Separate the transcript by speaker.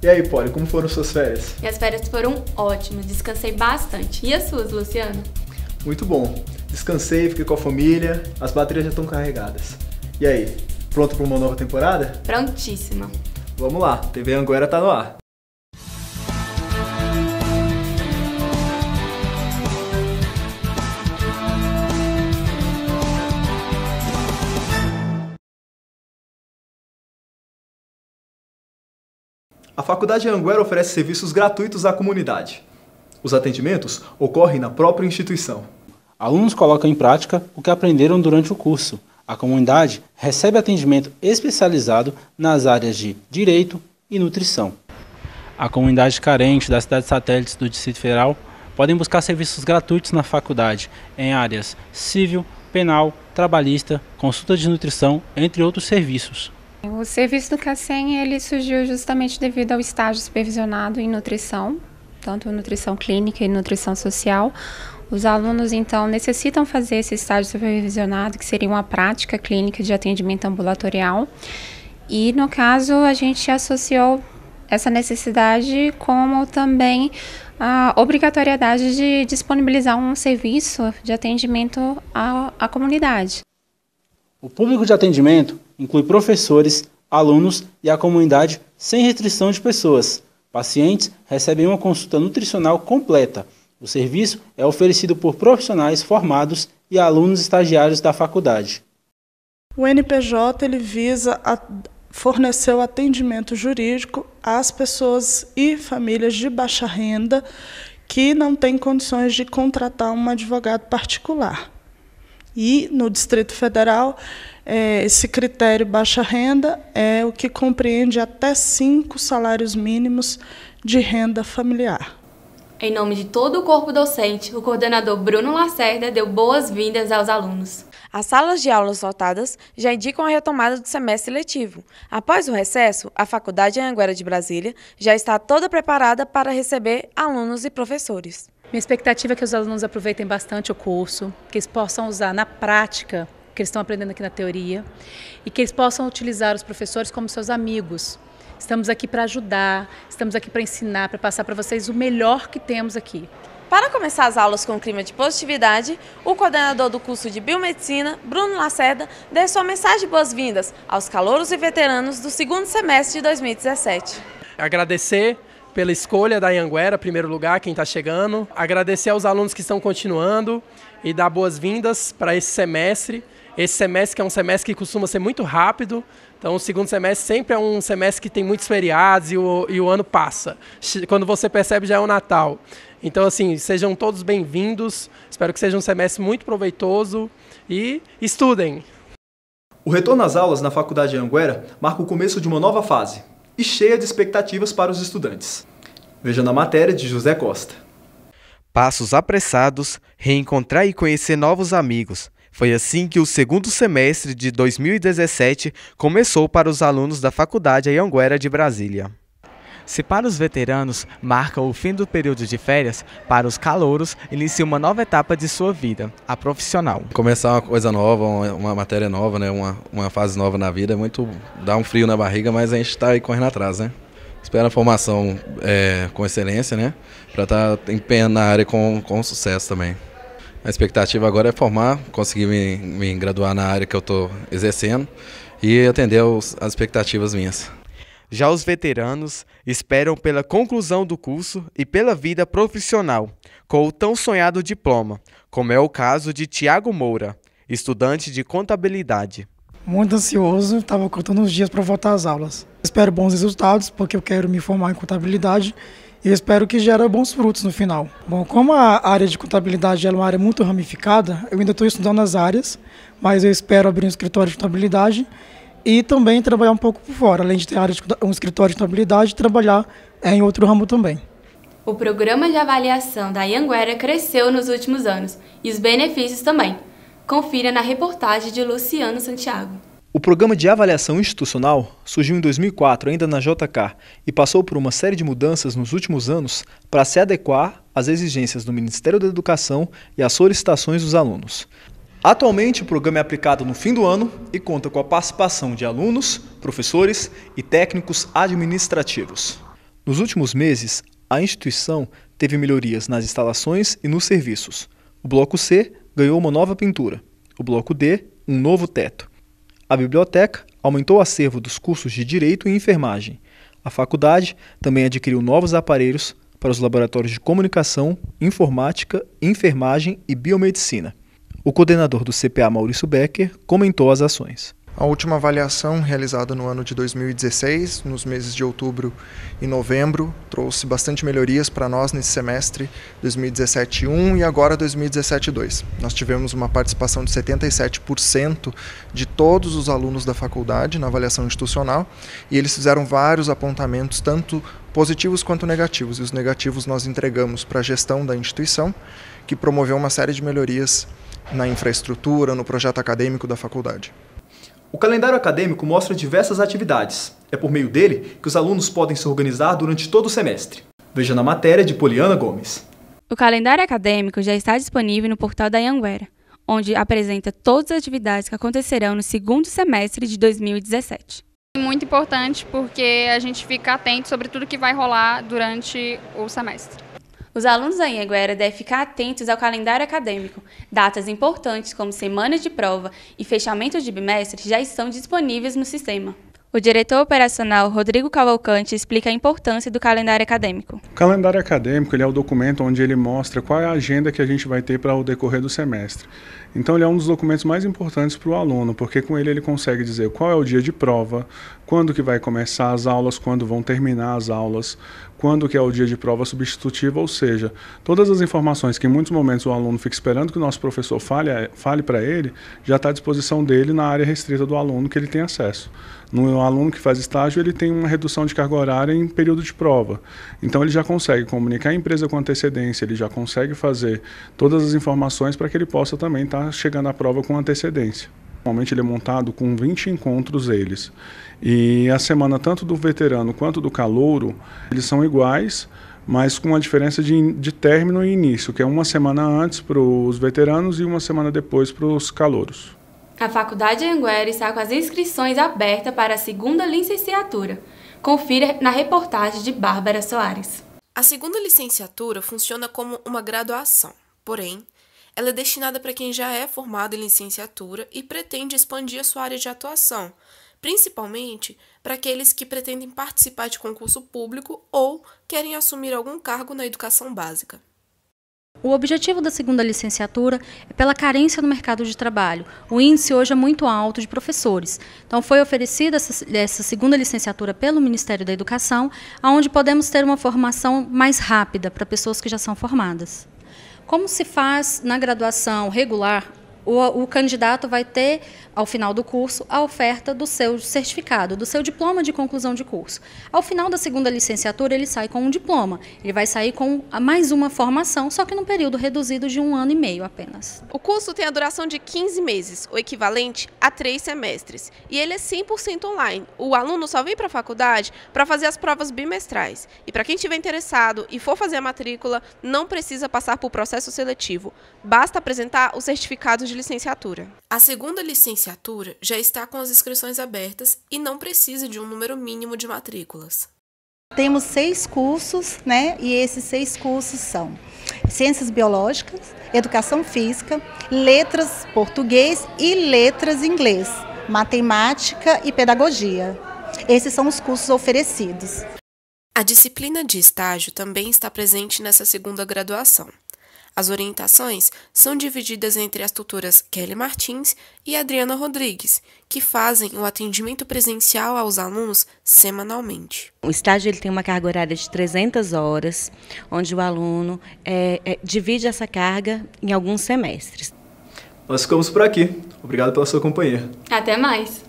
Speaker 1: E aí, Polly, como foram suas férias?
Speaker 2: Minhas férias foram ótimas, descansei bastante. E as suas, Luciano?
Speaker 1: Muito bom. Descansei, fiquei com a família, as baterias já estão carregadas. E aí, pronto para uma nova temporada?
Speaker 2: Prontíssima.
Speaker 1: Vamos lá, TV Anguera tá no ar. A Faculdade Anguera oferece serviços gratuitos à comunidade. Os atendimentos ocorrem na própria instituição. Alunos colocam em prática o que aprenderam durante o curso. A comunidade recebe atendimento especializado nas áreas de direito e nutrição. A comunidade carente das cidades satélites do Distrito Federal podem buscar serviços gratuitos na faculdade em áreas civil, penal, trabalhista, consulta de nutrição, entre outros serviços.
Speaker 2: O serviço do CACEM ele surgiu justamente devido ao estágio supervisionado em nutrição, tanto nutrição clínica e nutrição social. Os alunos, então, necessitam fazer esse estágio supervisionado, que seria uma prática clínica de atendimento ambulatorial. E, no caso, a gente associou essa necessidade como também a obrigatoriedade de disponibilizar um serviço de atendimento à, à comunidade.
Speaker 1: O público de atendimento inclui professores, alunos e a comunidade sem restrição de pessoas. Pacientes recebem uma consulta nutricional completa. O serviço é oferecido por profissionais formados e alunos estagiários da faculdade. O NPJ ele visa a fornecer o atendimento jurídico às pessoas e famílias de baixa renda que não têm condições de contratar um advogado particular. E no Distrito Federal, é, esse critério baixa renda é o que compreende até cinco salários mínimos de renda familiar.
Speaker 2: Em nome de todo o corpo docente, o coordenador Bruno Lacerda deu boas-vindas aos alunos. As salas de aulas lotadas já indicam a retomada do semestre letivo.
Speaker 3: Após o recesso, a Faculdade Anguera de Brasília já está toda preparada para receber
Speaker 2: alunos e professores. Minha expectativa é que os alunos aproveitem bastante o curso, que eles possam usar na prática o que eles estão aprendendo aqui na teoria e que eles possam utilizar os professores como seus amigos. Estamos aqui para ajudar, estamos aqui para ensinar, para passar para vocês o melhor
Speaker 3: que temos aqui. Para começar as aulas com um clima de positividade, o coordenador do curso de Biomedicina, Bruno Lacerda, deu sua mensagem de boas-vindas aos calouros e veteranos do segundo semestre de 2017.
Speaker 1: Agradecer pela escolha da Anguera, primeiro lugar, quem está chegando. Agradecer aos alunos que estão continuando e dar boas-vindas para esse semestre. Esse semestre que é um semestre que costuma ser muito rápido, então o segundo semestre sempre é um semestre que tem muitos feriados e o, e o ano passa. Quando você percebe já é o Natal. Então, assim, sejam todos bem-vindos. Espero que seja um semestre muito proveitoso e estudem! O retorno às aulas na Faculdade de Anguera marca o começo de uma nova fase, e cheia de expectativas para os estudantes. Veja na matéria de José Costa. Passos apressados, reencontrar e conhecer novos amigos. Foi assim que o segundo semestre de 2017 começou para os alunos da Faculdade Anhanguera de Brasília. Se para os veteranos marca o fim do período de férias, para os calouros inicia uma nova etapa de sua vida, a profissional. Começar uma coisa nova, uma matéria nova, né? uma, uma fase nova na vida é muito. dá um frio na barriga, mas a gente está aí correndo atrás, né? Espera a formação é, com excelência, né? Para estar tá empenhando na área com, com sucesso também. A expectativa agora é formar, conseguir me, me graduar na área que eu estou exercendo e atender os, as expectativas minhas. Já os veteranos esperam pela conclusão do curso e pela vida profissional, com o tão sonhado diploma, como é o caso de Tiago Moura, estudante de contabilidade. Muito ansioso, estava contando os dias para voltar às aulas. Espero bons resultados, porque eu quero me formar em contabilidade e espero que gere bons frutos no final. Bom, como a área de contabilidade é uma área muito ramificada, eu ainda estou estudando as áreas, mas eu espero abrir um escritório de contabilidade e também trabalhar um pouco por fora, além de ter área de, um escritório de contabilidade, trabalhar é, em outro ramo também.
Speaker 2: O programa de avaliação da Ianguera cresceu nos últimos anos e os benefícios também. Confira na reportagem de Luciano Santiago.
Speaker 1: O programa de avaliação institucional surgiu em 2004, ainda na JK, e passou por uma série de mudanças nos últimos anos para se adequar às exigências do Ministério da Educação e às solicitações dos alunos. Atualmente, o programa é aplicado no fim do ano e conta com a participação de alunos, professores e técnicos administrativos. Nos últimos meses, a instituição teve melhorias nas instalações e nos serviços. O bloco C ganhou uma nova pintura, o bloco D, um novo teto. A biblioteca aumentou o acervo dos cursos de Direito e Enfermagem. A faculdade também adquiriu novos aparelhos para os laboratórios de Comunicação, Informática, Enfermagem e Biomedicina. O coordenador do CPA, Maurício Becker, comentou as ações. A última avaliação realizada no ano de 2016, nos meses de outubro e novembro, trouxe bastante melhorias para nós nesse semestre 2017-1 e agora 2017-2. Nós tivemos uma participação de 77% de todos os alunos da faculdade na avaliação institucional e eles fizeram vários apontamentos, tanto positivos quanto negativos, e os negativos nós entregamos para a gestão da instituição, que promoveu uma série de melhorias na infraestrutura, no projeto acadêmico da faculdade. O calendário acadêmico mostra diversas atividades. É por meio dele que os alunos podem se organizar durante todo o semestre. Veja na matéria de Poliana Gomes.
Speaker 2: O calendário acadêmico já está disponível no portal da Anguera, onde apresenta todas as atividades que acontecerão no segundo semestre de 2017 é muito importante porque a gente fica atento sobre tudo que vai rolar durante o semestre. Os alunos da Anhanguera devem ficar atentos ao calendário acadêmico. Datas importantes, como semanas de prova e fechamento de bimestre, já estão disponíveis no sistema. O diretor operacional Rodrigo Cavalcante explica a importância do calendário acadêmico.
Speaker 1: O calendário acadêmico é o documento onde ele mostra qual é a agenda que a gente vai ter para o decorrer do semestre. Então ele é um dos documentos mais importantes para o aluno, porque com ele ele consegue dizer qual é o dia de prova, quando que vai começar as aulas, quando vão terminar as aulas, quando que é o dia de prova substitutiva, ou seja, todas as informações que em muitos momentos o aluno fica esperando que o nosso professor fale, fale para ele, já está à disposição dele na área restrita do aluno que ele tem acesso. No aluno que faz estágio, ele tem uma redução de carga horária em período de prova. Então, ele já consegue comunicar a empresa com antecedência, ele já consegue fazer todas as informações para que ele possa também estar tá chegando à prova com antecedência. Normalmente ele é montado com 20 encontros eles. E a semana tanto do veterano quanto do calouro, eles são iguais, mas com a diferença de, de término e início, que é uma semana antes para os veteranos e uma semana depois para os calouros.
Speaker 2: A Faculdade Anguera está com as inscrições abertas para a segunda licenciatura. Confira na reportagem de Bárbara Soares.
Speaker 3: A segunda licenciatura funciona como uma graduação, porém, ela é destinada para quem já é formado em licenciatura e pretende expandir a sua área de atuação, principalmente para aqueles que pretendem participar de concurso público ou querem assumir algum cargo na educação
Speaker 2: básica. O objetivo da segunda licenciatura é pela carência no mercado de trabalho. O índice hoje é muito alto de professores. Então, foi oferecida essa, essa, segunda licenciatura pelo Ministério da Educação, onde podemos ter uma formação mais rápida para pessoas que já são formadas. Como se faz na graduação regular o, o candidato vai ter, ao final do curso, a oferta do seu certificado, do seu diploma de conclusão de curso. Ao final da segunda licenciatura, ele sai com um diploma. Ele vai sair com mais uma formação, só que num período reduzido de um ano e meio apenas.
Speaker 3: O curso tem a duração de 15 meses, o equivalente a três semestres. E ele é 100% online. O aluno só vem para a faculdade para fazer as provas bimestrais. E para quem estiver interessado e for fazer a matrícula, não precisa passar por processo seletivo. Basta apresentar o certificado de licenciatura. A segunda licenciatura já está com as inscrições abertas e não precisa de um número mínimo de matrículas. Temos seis cursos, né? E esses seis cursos são Ciências Biológicas, Educação Física, Letras Português e Letras Inglês, Matemática e Pedagogia. Esses são os cursos oferecidos. A disciplina de estágio também está presente nessa segunda graduação. As orientações são divididas entre as tutoras Kelly Martins e Adriana Rodrigues, que fazem o atendimento presencial aos alunos semanalmente. O estágio ele tem uma carga horária de 300 horas, onde o aluno é, é, divide essa carga em alguns semestres. Nós ficamos por
Speaker 1: aqui. Obrigado pela sua companhia.
Speaker 2: Até mais!